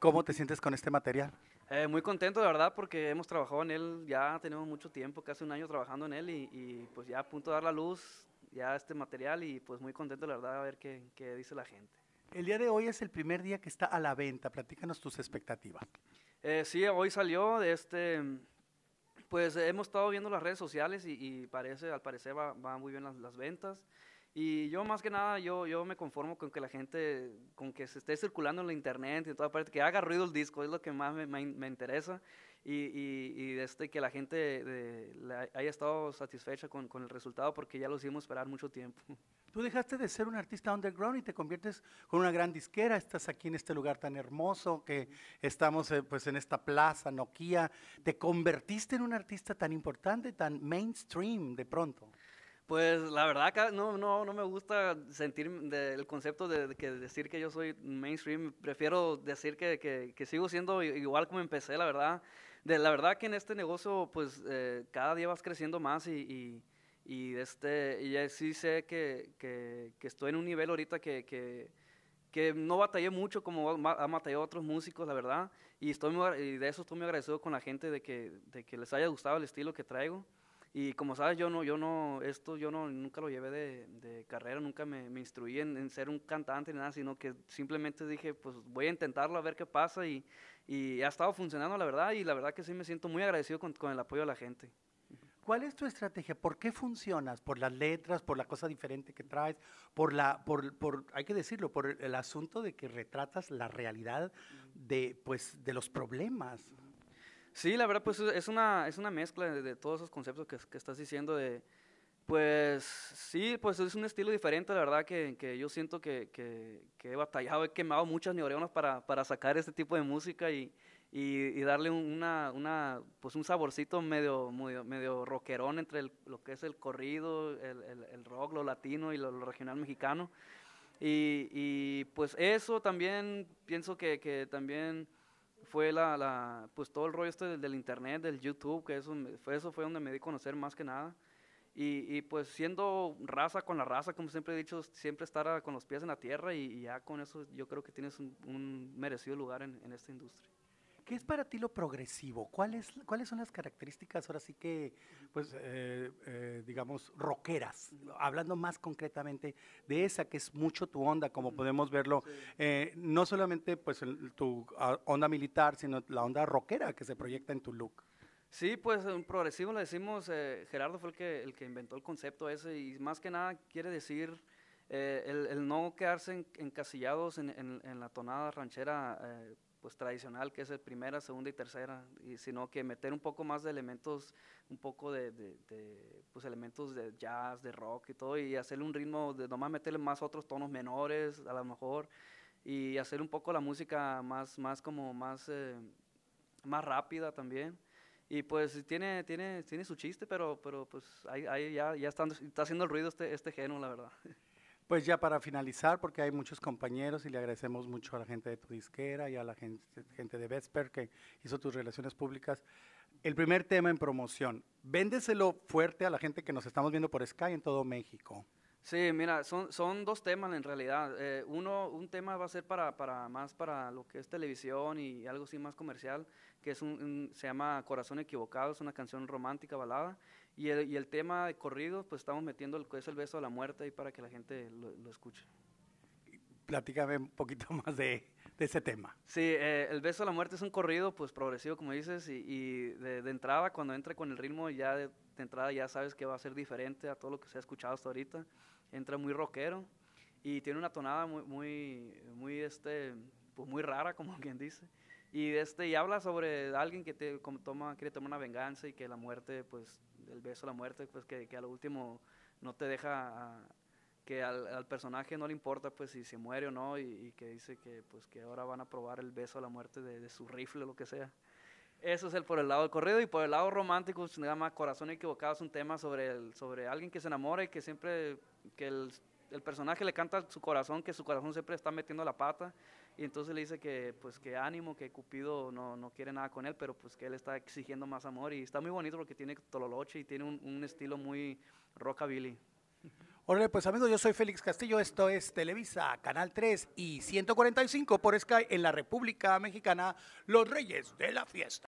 ¿Cómo, te sientes con este material? Eh, muy contento, de verdad, porque hemos trabajado en él, ya tenemos mucho tiempo, casi un año trabajando en él, y, pues ya a punto de dar la luz ya este material, y pues muy contento, la verdad, a ver qué, dice la gente. El día de hoy es el primer día que está a la venta, platícanos tus expectativas. Eh, sí, hoy salió de este... Pues hemos estado viendo las redes sociales y, parece, al parecer va, muy bien las, las ventas. Y yo más que nada, yo, yo me conformo con que la gente, con que se esté circulando en la internet y en toda parte, que haga ruido el disco, es lo que más me, me, interesa. Y, y, y este, que la gente eh, haya estado satisfecha con, con, el resultado porque ya lo hicimos esperar mucho tiempo. Tú dejaste de ser un artista underground y te conviertes con una gran disquera. Estás aquí en este lugar tan hermoso que estamos eh, pues en esta plaza, Nokia. Te convertiste en un artista tan importante, tan mainstream de pronto. Pues la verdad, no, no, no me gusta sentir el concepto de, decir que yo soy mainstream. Prefiero decir que, sigo siendo igual como empecé, la verdad. De, la verdad que en este negocio, pues eh, cada día vas creciendo más y, y, este, y sí sé que, que, estoy en un nivel ahorita que, no batallé mucho como han batallado otros músicos, la verdad. Y, estoy y de eso estoy muy agradecido con la gente de que, de que les haya gustado el estilo que traigo. Y como sabes, yo no, yo no, esto yo no, nunca lo llevé de, de carrera, nunca me, me instruí en, en, ser un cantante ni nada, sino que simplemente dije, pues voy a intentarlo a ver qué pasa y, y ha estado funcionando, la verdad, y la verdad que sí me siento muy agradecido con, con el apoyo de la gente. ¿Cuál es tu estrategia? ¿Por qué funcionas? ¿Por las letras? ¿Por la cosa diferente que traes? ¿Por la, por, por, hay que decirlo, por el asunto de que retratas la realidad de, pues, de los problemas? Sí, la verdad, pues es una, es una mezcla de, todos esos conceptos que, estás diciendo de, pues sí, pues es un estilo diferente, la verdad, que, que yo siento que, que, he batallado, he quemado muchas neuronas para, para sacar este tipo de música y, y, darle una, una, pues un saborcito medio, medio, medio rockerón entre lo que es el corrido, el, el, rock, lo latino y lo, lo regional mexicano. Y, y, pues eso también, pienso que, que también fue la, pues todo el rollo este del, internet, del YouTube, que eso, fue, eso fue donde me di a conocer más que nada. Y, pues siendo raza con la raza, como siempre he dicho, siempre estar con los pies en la tierra y, ya con eso yo creo que tienes un, merecido lugar en esta industria. ¿Qué es para ti lo progresivo? ¿Cuáles son las características ahora sí que, pues, eh, eh, digamos, rockeras? Hablando más concretamente de esa que es mucho tu onda, como podemos verlo, eh, no solamente pues tu onda militar, sino la onda rockera que se proyecta en tu look. Sí, pues un progresivo lo decimos, Gerardo fue el que, el que inventó el concepto ese y más que nada quiere decir... el, no quedarse encasillados en, la tonada ranchera eh, pues tradicional, que es el primera, segunda y tercera, y, sino que meter un poco más de elementos, un poco de, pues elementos de jazz, de rock y todo, y hacerle un ritmo, de nomás meterle más otros tonos menores, a lo mejor, y hacer un poco la música más, más como más, eh, más rápida también. Y pues tiene, tiene, tiene su chiste, pero, pero pues ahí, ya, ya está haciendo el ruido este, este género, la verdad. Pues ya para finalizar, porque hay muchos compañeros y le agradecemos mucho a la gente de tu disquera y a la gente, gente de Vesper que hizo tus relaciones públicas. El primer tema en promoción, véndeselo fuerte a la gente que nos estamos viendo por Sky en todo México. Sí, mira, son, dos temas en realidad. Eh, uno, un tema va a ser para, para, más para lo que es televisión y algo así más comercial, que es un, se llama Corazón Equivocado, es una canción romántica, balada. Y el, tema de corrido, pues estamos metiendo el, el beso a la muerte ahí para que la gente lo escuche platícame un poquito más de, ese tema. Sí, eh, El beso a la muerte es un corrido pues progresivo, como dices, y, de, entrada, cuando entra con el ritmo, ya de, entrada ya sabes que va a ser diferente a todo lo que se ha escuchado hasta ahorita. Entra muy rockero y tiene una tonada muy, muy, muy, este, pues muy rara, como quien dice. Y, este, y habla sobre alguien que te, toma, quiere tomar una venganza y que la muerte, pues el beso a la muerte, pues que, que a lo último no te deja que al, personaje no le importa pues si se muere o no y, que dice que pues que ahora van a probar el beso a la muerte de, su rifle o lo que sea. Eso es el por el lado del corrido y por el lado romántico se pues, llama Corazón Equivocado, es un tema sobre, sobre alguien que se enamora y que siempre, que el, personaje le canta su corazón, que su corazón siempre está metiendo la pata y entonces le dice que pues que ánimo, que Cupido no, quiere nada con él, pero pues que él está exigiendo más amor y está muy bonito porque tiene tololoche y tiene un, un estilo muy rockabilly. Hola, pues amigos, yo soy Félix Castillo, esto es Televisa, Canal 3 y 145 por Sky en la República Mexicana, los Reyes de la Fiesta.